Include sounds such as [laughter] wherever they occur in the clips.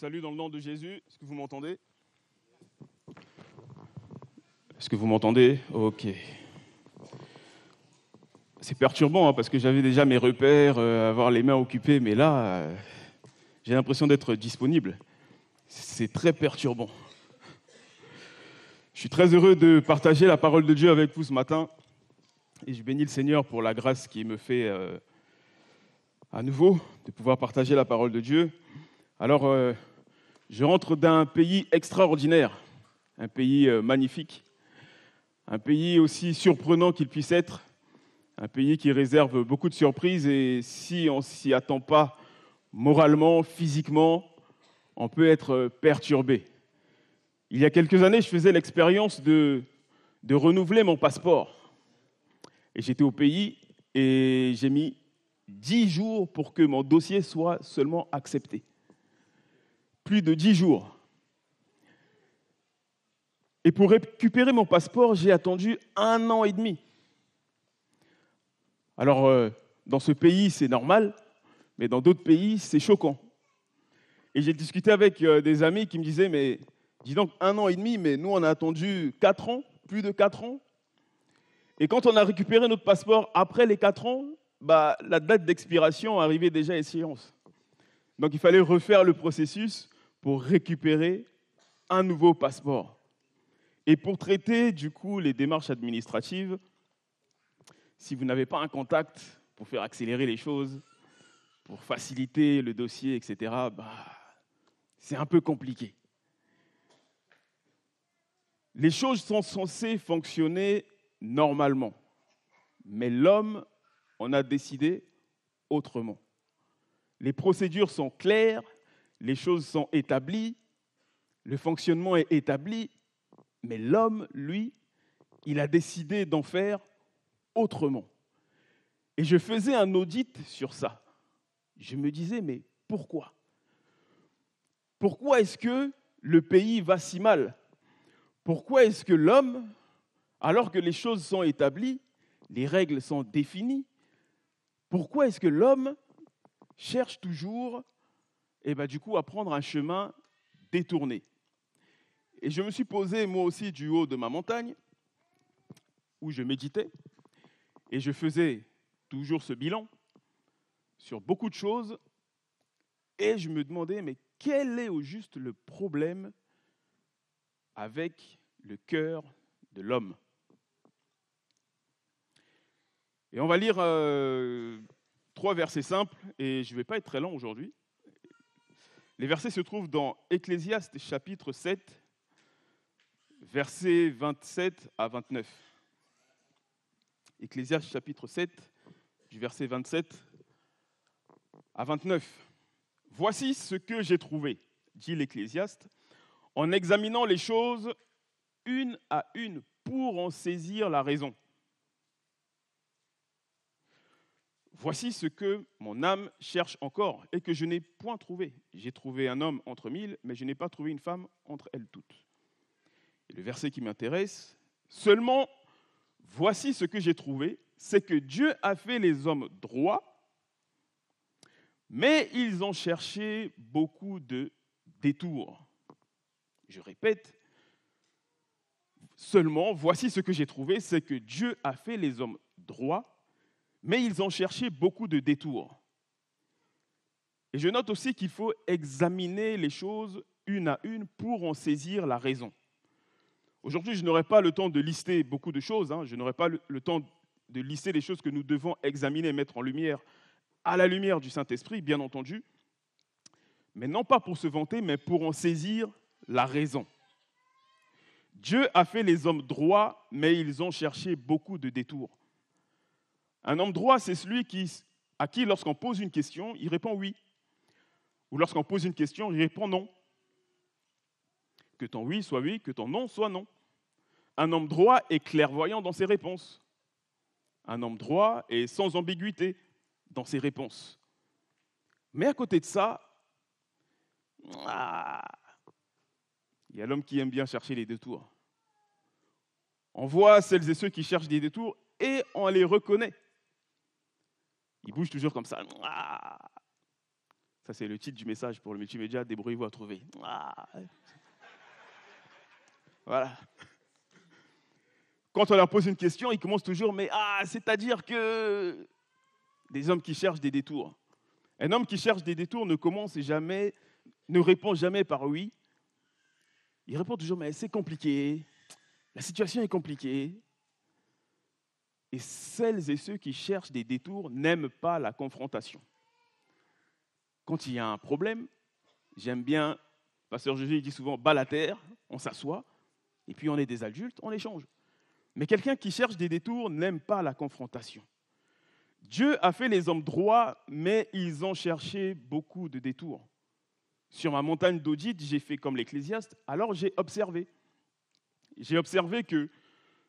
Salut dans le nom de Jésus. Est-ce que vous m'entendez Est-ce que vous m'entendez Ok. C'est perturbant hein, parce que j'avais déjà mes repères, euh, avoir les mains occupées, mais là, euh, j'ai l'impression d'être disponible. C'est très perturbant. Je suis très heureux de partager la parole de Dieu avec vous ce matin et je bénis le Seigneur pour la grâce qui me fait euh, à nouveau de pouvoir partager la parole de Dieu. Alors, je rentre d'un pays extraordinaire, un pays euh, magnifique, un pays aussi surprenant qu'il puisse être, un pays qui réserve beaucoup de surprises et si on ne s'y attend pas moralement, physiquement, on peut être euh, perturbé. Il y a quelques années, je faisais l'expérience de, renouveler mon passeport. Et j'étais au pays et j'ai mis dix jours pour que mon dossier soit seulement accepté plus de dix jours. Et pour récupérer mon passeport, j'ai attendu un an et demi. Alors, euh, dans ce pays, c'est normal, mais dans d'autres pays, c'est choquant. Et j'ai discuté avec euh, des amis qui me disaient, mais dis donc, un an et demi, mais nous, on a attendu quatre ans, plus de quatre ans. Et quand on a récupéré notre passeport après les quatre ans, bah, la date d'expiration arrivait déjà à échéance. Donc, il fallait refaire le processus pour récupérer un nouveau passeport. Et pour traiter du coup les démarches administratives, si vous n'avez pas un contact pour faire accélérer les choses, pour faciliter le dossier, etc., bah, c'est un peu compliqué. Les choses sont censées fonctionner normalement, mais l'homme en a décidé autrement. Les procédures sont claires, les choses sont établies, le fonctionnement est établi, mais l'homme, lui, il a décidé d'en faire autrement. Et je faisais un audit sur ça. Je me disais, mais pourquoi Pourquoi est-ce que le pays va si mal Pourquoi est-ce que l'homme, alors que les choses sont établies, les règles sont définies, pourquoi est-ce que l'homme cherche toujours et ben, du coup, à prendre un chemin détourné. Et je me suis posé, moi aussi, du haut de ma montagne, où je méditais, et je faisais toujours ce bilan sur beaucoup de choses, et je me demandais, mais quel est au juste le problème avec le cœur de l'homme Et on va lire euh, trois versets simples, et je ne vais pas être très long aujourd'hui. Les versets se trouvent dans Ecclésiaste chapitre 7, versets 27 à 29. Ecclésiaste chapitre 7, du verset 27 à 29. Voici ce que j'ai trouvé, dit l'Ecclésiaste, en examinant les choses une à une pour en saisir la raison. Voici ce que mon âme cherche encore et que je n'ai point trouvé. J'ai trouvé un homme entre mille, mais je n'ai pas trouvé une femme entre elles toutes. Et le verset qui m'intéresse, seulement voici ce que j'ai trouvé, c'est que Dieu a fait les hommes droits, mais ils ont cherché beaucoup de détours. Je répète, seulement voici ce que j'ai trouvé, c'est que Dieu a fait les hommes droits, mais ils ont cherché beaucoup de détours. Et je note aussi qu'il faut examiner les choses une à une pour en saisir la raison. Aujourd'hui, je n'aurai pas le temps de lister beaucoup de choses, hein. je n'aurai pas le temps de lister les choses que nous devons examiner et mettre en lumière à la lumière du Saint-Esprit, bien entendu, mais non pas pour se vanter, mais pour en saisir la raison. Dieu a fait les hommes droits, mais ils ont cherché beaucoup de détours. Un homme droit, c'est celui qui, à qui, lorsqu'on pose une question, il répond oui. Ou lorsqu'on pose une question, il répond non. Que ton oui soit oui, que ton non soit non. Un homme droit est clairvoyant dans ses réponses. Un homme droit est sans ambiguïté dans ses réponses. Mais à côté de ça, ah, il y a l'homme qui aime bien chercher les détours. On voit celles et ceux qui cherchent des détours et on les reconnaît. Il bouge toujours comme ça. Ça, c'est le titre du message pour le multimédia, débrouillez-vous à trouver. Voilà. Quand on leur pose une question, ils commencent toujours, mais ah, c'est-à-dire que des hommes qui cherchent des détours. Un homme qui cherche des détours ne commence jamais, ne répond jamais par oui. Il répond toujours, mais c'est compliqué, la situation est compliquée. Et celles et ceux qui cherchent des détours n'aiment pas la confrontation. Quand il y a un problème, j'aime bien, Pasteur Jésus dit souvent, bas la terre, on s'assoit, et puis on est des adultes, on échange. Mais quelqu'un qui cherche des détours n'aime pas la confrontation. Dieu a fait les hommes droits, mais ils ont cherché beaucoup de détours. Sur ma montagne d'audit, j'ai fait comme l'Ecclésiaste, alors j'ai observé. J'ai observé que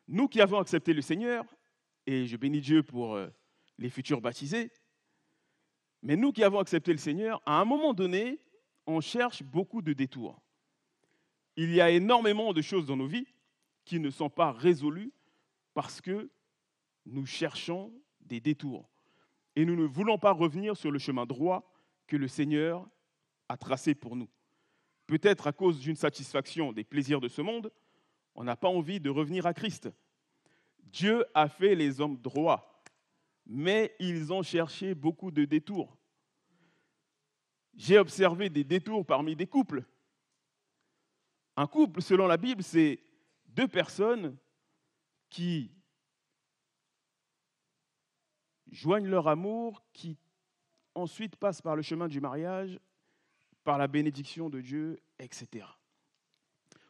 nous qui avons accepté le Seigneur, et je bénis Dieu pour euh, les futurs baptisés. Mais nous qui avons accepté le Seigneur, à un moment donné, on cherche beaucoup de détours. Il y a énormément de choses dans nos vies qui ne sont pas résolues parce que nous cherchons des détours. Et nous ne voulons pas revenir sur le chemin droit que le Seigneur a tracé pour nous. Peut-être à cause d'une satisfaction des plaisirs de ce monde, on n'a pas envie de revenir à Christ. Dieu a fait les hommes droits, mais ils ont cherché beaucoup de détours. J'ai observé des détours parmi des couples. Un couple, selon la Bible, c'est deux personnes qui joignent leur amour, qui ensuite passent par le chemin du mariage, par la bénédiction de Dieu, etc.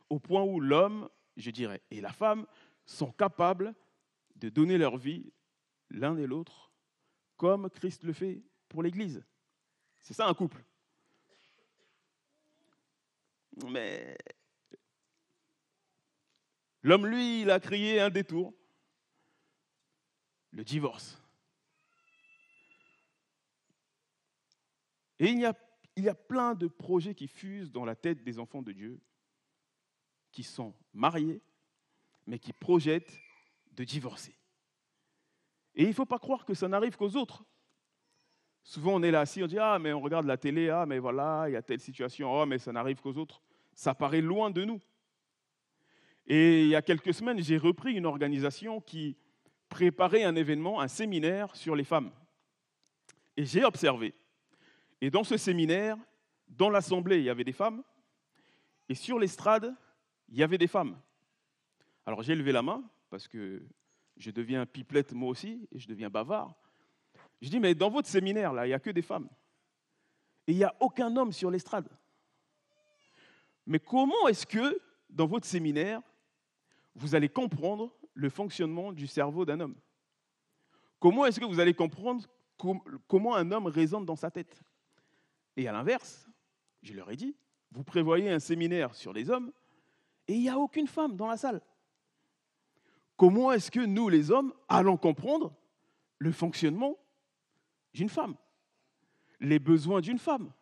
Au point où l'homme, je dirais, et la femme sont capables de donner leur vie l'un et l'autre comme Christ le fait pour l'Église. C'est ça un couple. Mais l'homme, lui, il a crié un détour, le divorce. Et il y, a, il y a plein de projets qui fusent dans la tête des enfants de Dieu, qui sont mariés, mais qui projettent de divorcer. Et il ne faut pas croire que ça n'arrive qu'aux autres. Souvent, on est là assis, on dit Ah, mais on regarde la télé, ah, mais voilà, il y a telle situation, oh, mais ça n'arrive qu'aux autres. Ça paraît loin de nous. Et il y a quelques semaines, j'ai repris une organisation qui préparait un événement, un séminaire sur les femmes. Et j'ai observé. Et dans ce séminaire, dans l'assemblée, il y avait des femmes. Et sur l'estrade, il y avait des femmes. Alors j'ai levé la main, parce que je deviens pipelette moi aussi, et je deviens bavard. Je dis, mais dans votre séminaire, là, il n'y a que des femmes. Et il n'y a aucun homme sur l'estrade. Mais comment est-ce que, dans votre séminaire, vous allez comprendre le fonctionnement du cerveau d'un homme Comment est-ce que vous allez comprendre comment un homme raisonne dans sa tête Et à l'inverse, je leur ai dit, vous prévoyez un séminaire sur les hommes, et il n'y a aucune femme dans la salle. Comment est-ce que nous, les hommes, allons comprendre le fonctionnement d'une femme, les besoins d'une femme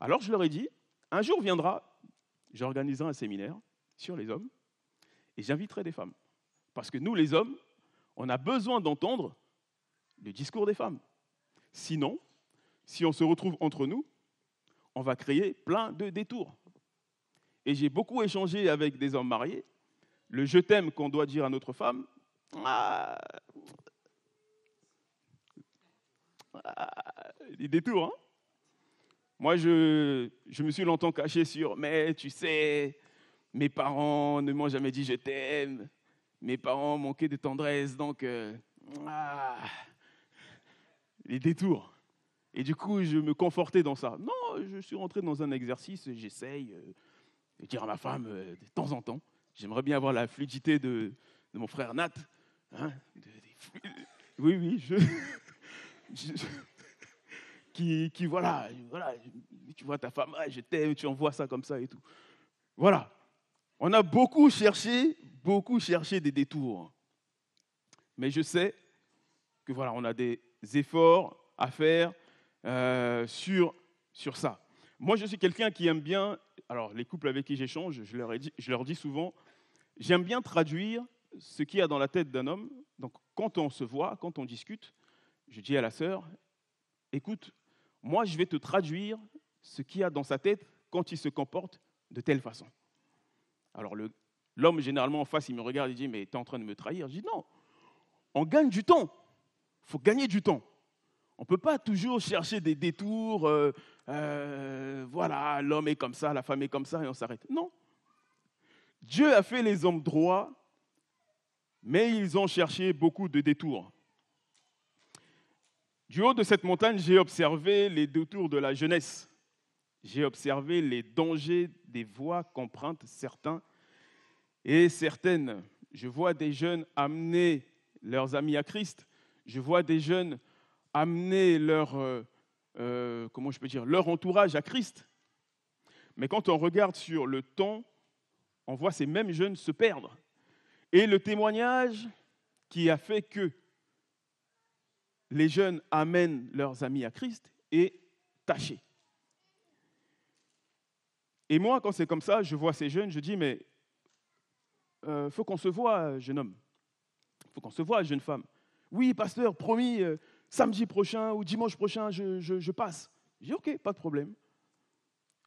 Alors je leur ai dit, un jour viendra, j'organiserai un séminaire sur les hommes et j'inviterai des femmes. Parce que nous, les hommes, on a besoin d'entendre le discours des femmes. Sinon, si on se retrouve entre nous, on va créer plein de détours. Et j'ai beaucoup échangé avec des hommes mariés le je t'aime qu'on doit dire à notre femme, ah, ah, les détours. Hein. Moi, je, me suis longtemps caché sur, mais tu sais, mes parents ne m'ont jamais dit je t'aime, mes parents manquaient de tendresse, donc euh, ah, les détours. Et du coup, je me confortais dans ça. Non, je suis rentré dans un exercice, j'essaye euh, de dire à ma femme euh, de temps en temps, J'aimerais bien avoir la fluidité de, mon frère Nat. Hein, oui, oui, je, [laughs] qui, voilà, tu vois ta femme, ah, je t'aime, tu envoies ça comme ça et tout. Voilà. On a beaucoup cherché, beaucoup cherché des détours. Mais je sais que voilà, on a des efforts à faire euh, sur, sur ça. Moi, je suis quelqu'un qui aime bien, alors les couples avec qui j'échange, je leur, je leur dis souvent, j'aime bien traduire ce qu'il y a dans la tête d'un homme. Donc, quand on se voit, quand on discute, je dis à la sœur, écoute, moi, je vais te traduire ce qu'il y a dans sa tête quand il se comporte de telle façon. Alors, l'homme, généralement, en face, il me regarde et dit, mais tu es en train de me trahir. Je dis, non, on gagne du temps. Il faut gagner du temps. On ne peut pas toujours chercher des détours, euh, euh, voilà, l'homme est comme ça, la femme est comme ça, et on s'arrête. Non. Dieu a fait les hommes droits, mais ils ont cherché beaucoup de détours. Du haut de cette montagne, j'ai observé les détours de la jeunesse. J'ai observé les dangers des voies qu'empruntent certains et certaines. Je vois des jeunes amener leurs amis à Christ. Je vois des jeunes amener leur, euh, euh, comment je peux dire, leur entourage à Christ. Mais quand on regarde sur le temps, on voit ces mêmes jeunes se perdre. Et le témoignage qui a fait que les jeunes amènent leurs amis à Christ est taché. Et moi, quand c'est comme ça, je vois ces jeunes, je dis, mais il euh, faut qu'on se voit, jeune homme. Il faut qu'on se voit, jeune femme. Oui, pasteur, promis, samedi prochain ou dimanche prochain, je, passe. Je dis ok, pas de problème.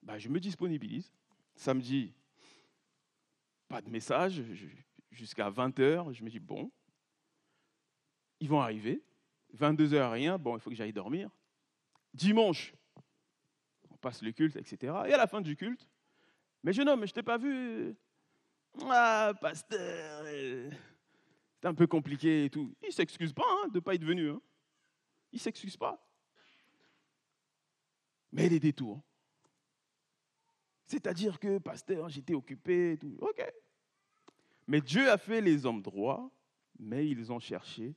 Bah, je me disponibilise. Samedi, pas de message jusqu'à 20h. Je me dis bon, ils vont arriver. 22h, rien. Bon, il faut que j'aille dormir. Dimanche, on passe le culte, etc. Et à la fin du culte, mais jeune homme, je t'ai pas vu. Ah, pasteur, euh, c'est un peu compliqué et tout. Il s'excuse pas hein, de ne pas être venu. Hein. Il ne s'excuse pas. Mais les détours. C'est-à-dire que, pasteur, j'étais occupé, tout. OK. Mais Dieu a fait les hommes droits, mais ils ont cherché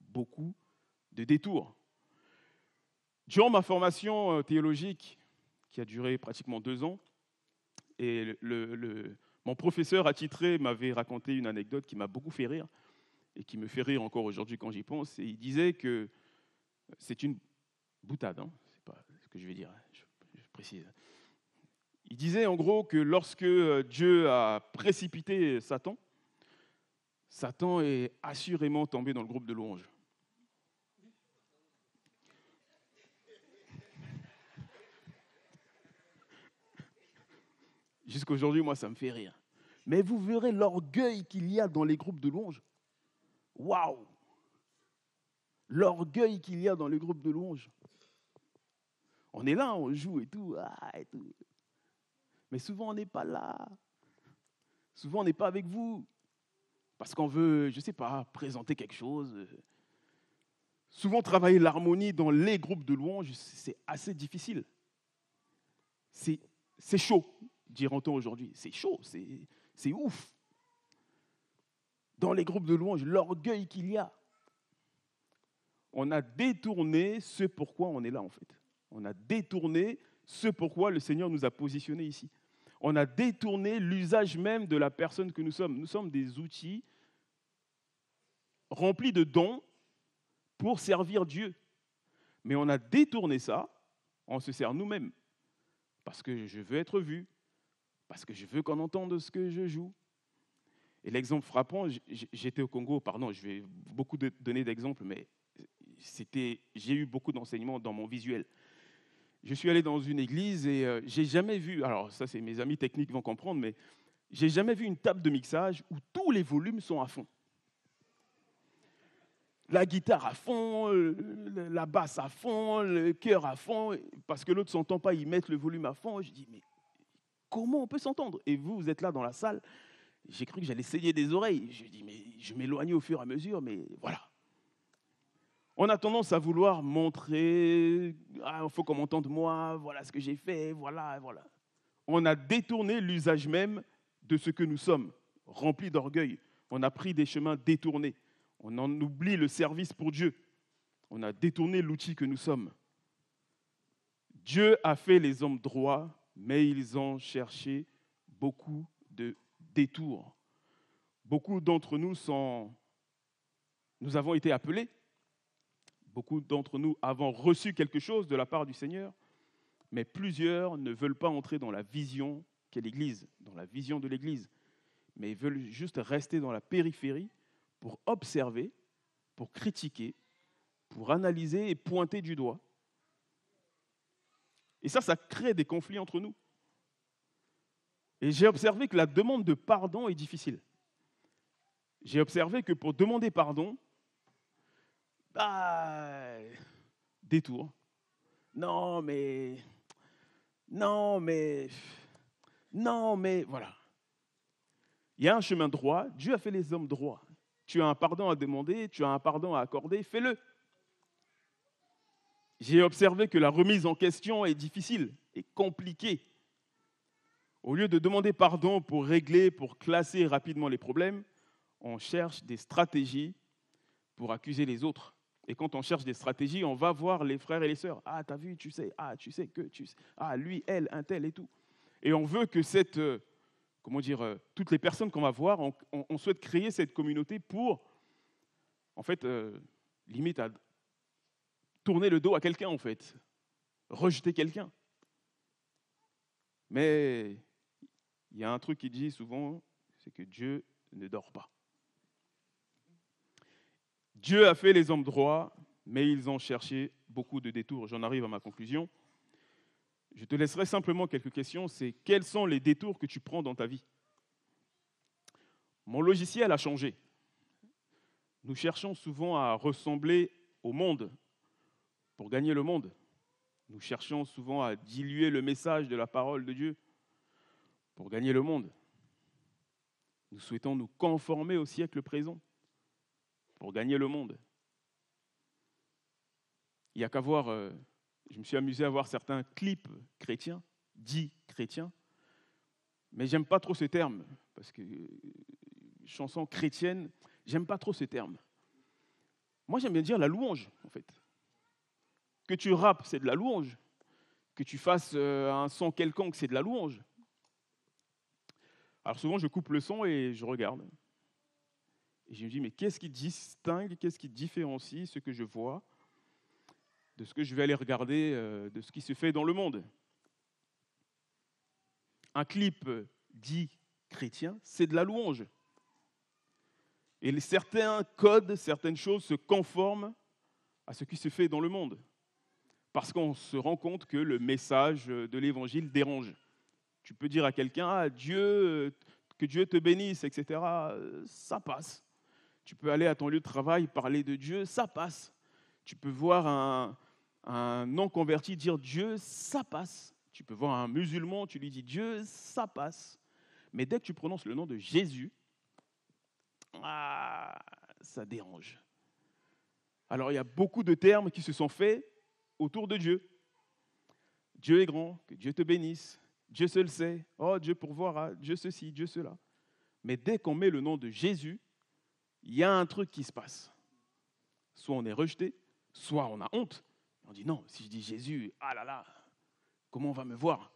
beaucoup de détours. Durant ma formation euh, théologique, qui a duré pratiquement deux ans, et mon professeur attitré m'avait raconté une anecdote qui m'a beaucoup fait rire, et qui me fait rire encore aujourd'hui quand j'y pense, il disait que c'est une boutade, hein c'est pas ce que je vais dire, hein. je, précise. Il disait en gros que lorsque euh, Dieu a précipité Satan, Satan est assurément tombé dans le groupe de louanges. [laughs] Jusqu'aujourd'hui, moi, ça me fait rire. Mais vous verrez l'orgueil qu'il y a dans les groupes de louanges. Waouh l'orgueil qu'il y a dans le groupe de louanges. On est là, on joue ah, et tout, Mais souvent, on n'est pas là. Souvent, on n'est pas avec vous. Parce qu'on veut, je ne sais pas, présenter quelque chose. Souvent, travailler l'harmonie dans les groupes de louanges, c'est assez difficile. C'est chaud, diront-on aujourd'hui. C'est chaud, c'est ouf. Dans les groupes de louanges, l'orgueil qu'il y a on a détourné ce pourquoi on est là en fait. On a détourné ce pourquoi le Seigneur nous a positionnés ici. On a détourné l'usage même de la personne que nous sommes. Nous sommes des outils remplis de dons pour servir Dieu. Mais on a détourné ça, on se sert nous-mêmes. Parce que je veux être vu, parce que je veux qu'on entende ce que je joue. Et l'exemple frappant, j'étais au Congo, pardon, je vais beaucoup donner d'exemples, mais c'était, j'ai eu beaucoup d'enseignements dans mon visuel. Je suis allé dans une église et euh, j'ai jamais vu, alors ça c'est mes amis techniques vont comprendre, mais j'ai jamais vu une table de mixage où tous les volumes sont à fond. La guitare à fond, euh, la basse à fond, le cœur à fond, parce que l'autre ne s'entend pas, ils mettent le volume à fond. Je dis, mais comment on peut s'entendre Et vous, vous êtes là dans la salle, j'ai cru que j'allais saigner des oreilles. Je dis, mais je m'éloignais au fur et à mesure, mais voilà. On a tendance à vouloir montrer, ah, il faut qu'on m'entende moi, voilà ce que j'ai fait, voilà, voilà. On a détourné l'usage même de ce que nous sommes, remplis d'orgueil. On a pris des chemins détournés. On en oublie le service pour Dieu. On a détourné l'outil que nous sommes. Dieu a fait les hommes droits, mais ils ont cherché beaucoup de détours. Beaucoup d'entre nous sont... Nous avons été appelés, Beaucoup d'entre nous avons reçu quelque chose de la part du Seigneur, mais plusieurs ne veulent pas entrer dans la vision qu'est l'Église, dans la vision de l'Église, mais ils veulent juste rester dans la périphérie pour observer, pour critiquer, pour analyser et pointer du doigt. Et ça, ça crée des conflits entre nous. Et j'ai observé que la demande de pardon est difficile. J'ai observé que pour demander pardon, bah, euh. détour. Non, mais. Non, mais. Non, mais. Voilà. Il y a un chemin droit. Dieu a fait les hommes droits. Tu as un pardon à demander, tu as un pardon à accorder, fais-le. J'ai observé que la remise en question est difficile et compliquée. Au lieu de demander pardon pour régler, pour classer rapidement les problèmes, on cherche des stratégies pour accuser les autres. Et quand on cherche des stratégies, on va voir les frères et les sœurs. Ah, t'as vu, tu sais, ah, tu sais que, tu sais, ah, lui, elle, un tel et tout. Et on veut que cette, euh, comment dire, euh, toutes les personnes qu'on va voir, on, souhaite créer cette communauté pour, en fait, euh, limite à tourner le dos à quelqu'un, en fait, rejeter quelqu'un. Mais il y a un truc qui dit souvent, c'est que Dieu ne dort pas. Dieu a fait les hommes droits, mais ils ont cherché beaucoup de détours. J'en arrive à ma conclusion. Je te laisserai simplement quelques questions. C'est quels sont les détours que tu prends dans ta vie Mon logiciel a changé. Nous cherchons souvent à ressembler au monde pour gagner le monde. Nous cherchons souvent à diluer le message de la parole de Dieu pour gagner le monde. Nous souhaitons nous conformer au siècle présent pour gagner le monde. Il n'y a qu'à voir, euh, je me suis amusé à voir certains clips chrétiens, dits chrétiens, mais j'aime pas trop ce terme, parce que euh, chansons chanson chrétienne, j'aime pas trop ce terme. Moi j'aime bien dire la louange, en fait. Que tu rappes, c'est de la louange. Que tu fasses euh, un son quelconque, c'est de la louange. Alors souvent je coupe le son et je regarde. Et je me dis, mais qu'est-ce qui distingue, qu'est-ce qui différencie ce que je vois de ce que je vais aller regarder, euh, de ce qui se fait dans le monde Un clip dit chrétien, c'est de la louange. Et certains codes, certaines choses se conforment à ce qui se fait dans le monde. Parce qu'on se rend compte que le message de l'évangile dérange. Tu peux dire à quelqu'un, ah, Dieu, que Dieu te bénisse, etc. Euh, ça passe. Tu peux aller à ton lieu de travail, parler de Dieu, ça passe. Tu peux voir un, non-converti dire Dieu, ça passe. Tu peux voir un musulman, tu lui dis Dieu, ça passe. Mais dès que tu prononces le nom de Jésus, ah, ça dérange. Alors il y a beaucoup de termes qui se sont faits autour de Dieu. Dieu est grand, que Dieu te bénisse, Dieu seul sait, oh Dieu pourvoira, Dieu ceci, Dieu cela. Mais dès qu'on met le nom de Jésus, il y a un truc qui se passe. Soit on est rejeté, soit on a honte. On dit non, si je dis Jésus, ah là là, comment on va me voir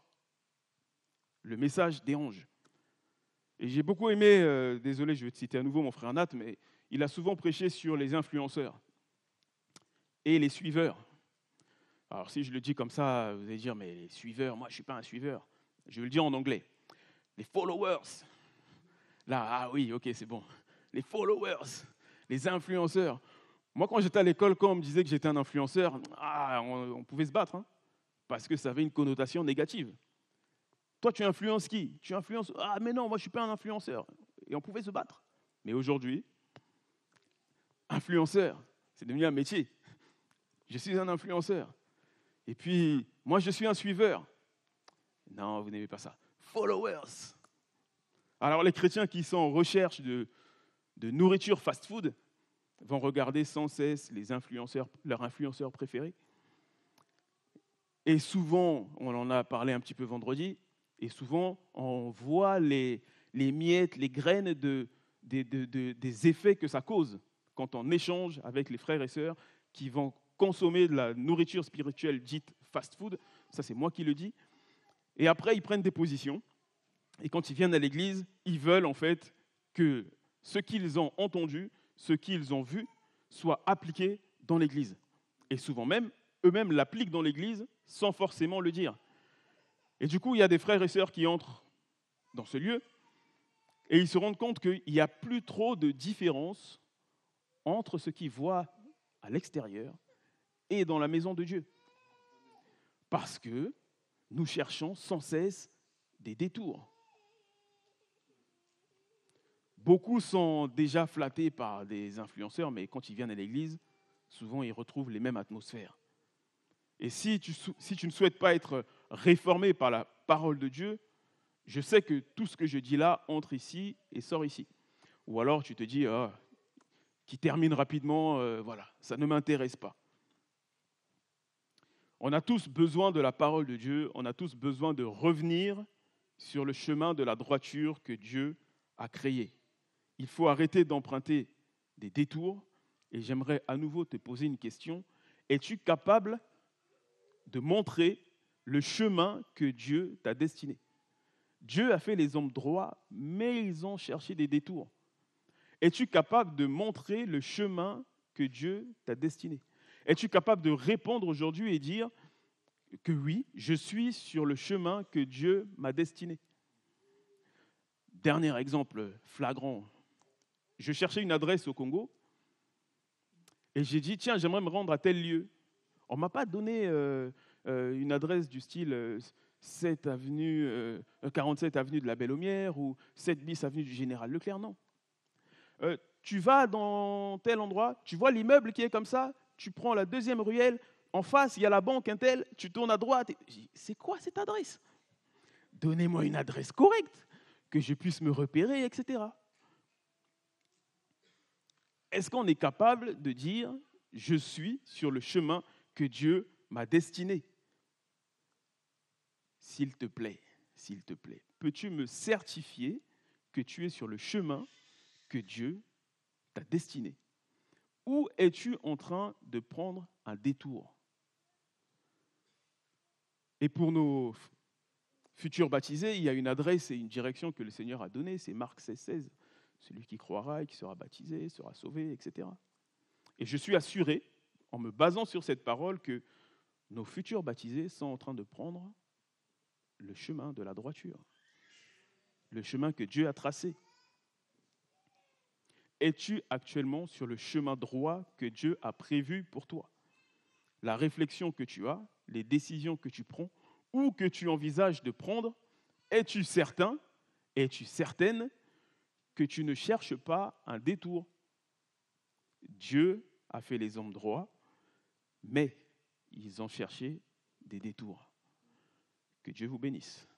Le message dérange. Et j'ai beaucoup aimé, euh, désolé, je vais te citer à nouveau mon frère Nat, mais il a souvent prêché sur les influenceurs et les suiveurs. Alors si je le dis comme ça, vous allez dire, mais les suiveurs, moi je ne suis pas un suiveur. Je vais le dire en anglais. Les followers. Là, ah oui, ok, c'est bon les followers, les influenceurs. Moi, quand j'étais à l'école, quand on me disait que j'étais un influenceur, ah, on, pouvait se battre, hein, parce que ça avait une connotation négative. Toi, tu influences qui Tu influences Ah, mais non, moi, je ne suis pas un influenceur. Et on pouvait se battre. Mais aujourd'hui, influenceur, c'est devenu un métier. Je suis un influenceur. Et puis, moi, je suis un suiveur. Non, vous n'aimez pas ça. Followers. Alors, les chrétiens qui sont en recherche de, de nourriture fast-food vont regarder sans cesse les influenceurs, leurs influenceurs préférés. Et souvent, on en a parlé un petit peu vendredi, et souvent on voit les, miettes, les graines de, des effets que ça cause quand on échange avec les frères et sœurs qui vont consommer de la nourriture spirituelle dite fast-food, ça c'est moi qui le dis, et après ils prennent des positions, et quand ils viennent à l'église, ils veulent en fait que ce qu'ils ont entendu, ce qu'ils ont vu, soit appliqué dans l'Église. Et souvent même, eux-mêmes l'appliquent dans l'Église sans forcément le dire. Et du coup, il y a des frères et sœurs qui entrent dans ce lieu et ils se rendent compte qu'il n'y a plus trop de différence entre ce qu'ils voient à l'extérieur et dans la maison de Dieu. Parce que nous cherchons sans cesse des détours. Beaucoup sont déjà flattés par des influenceurs, mais quand ils viennent à l'église, souvent ils retrouvent les mêmes atmosphères. Et si tu, ne souhaites pas être réformé par la parole de Dieu, je sais que tout ce que je dis là entre ici et sort ici. Ou alors tu te dis, ah, qui termine rapidement, euh, voilà, ça ne m'intéresse pas. On a tous besoin de la parole de Dieu, on a tous besoin de revenir sur le chemin de la droiture que Dieu a créée. Il faut arrêter d'emprunter des détours. Et j'aimerais à nouveau te poser une question. Es-tu capable de montrer le chemin que Dieu t'a destiné Dieu a fait les hommes droits, mais ils ont cherché des détours. Es-tu capable de montrer le chemin que Dieu t'a destiné Es-tu capable de répondre aujourd'hui et dire que oui, je suis sur le chemin que Dieu m'a destiné Dernier exemple flagrant je cherchais une adresse au Congo. Et j'ai dit, tiens, j'aimerais me rendre à tel lieu. On m'a pas donné euh, euh, une adresse du style 7 euh, avenue, 47 avenue de la Belle-Aumière ou 7 bis avenue du Général Leclerc, non. tu vas dans tel endroit, tu vois l'immeuble qui est comme ça, tu prends la deuxième ruelle, en face, il y a la banque, un tu tournes à droite. C'est quoi cette adresse Donnez-moi une adresse correcte, que je puisse me repérer, etc. Est-ce qu'on est capable de dire, je suis sur le chemin que Dieu m'a destiné S'il te plaît, s'il te plaît, peux-tu me certifier que tu es sur le chemin que Dieu t'a destiné Ou es-tu en train de prendre un détour Et pour nos futurs baptisés, il y a une adresse et une direction que le Seigneur a donnée, c'est Marc 16, 16. Celui qui croira et qui sera baptisé sera sauvé, etc. Et je suis assuré, en me basant sur cette parole, que nos futurs baptisés sont en train de prendre le chemin de la droiture, le chemin que Dieu a tracé. Es-tu actuellement sur le chemin droit que Dieu a prévu pour toi La réflexion que tu as, les décisions que tu prends ou que tu envisages de prendre, es-tu certain, es-tu certaine que tu ne cherches pas un détour. Dieu a fait les hommes droits, mais ils ont cherché des détours. Que Dieu vous bénisse.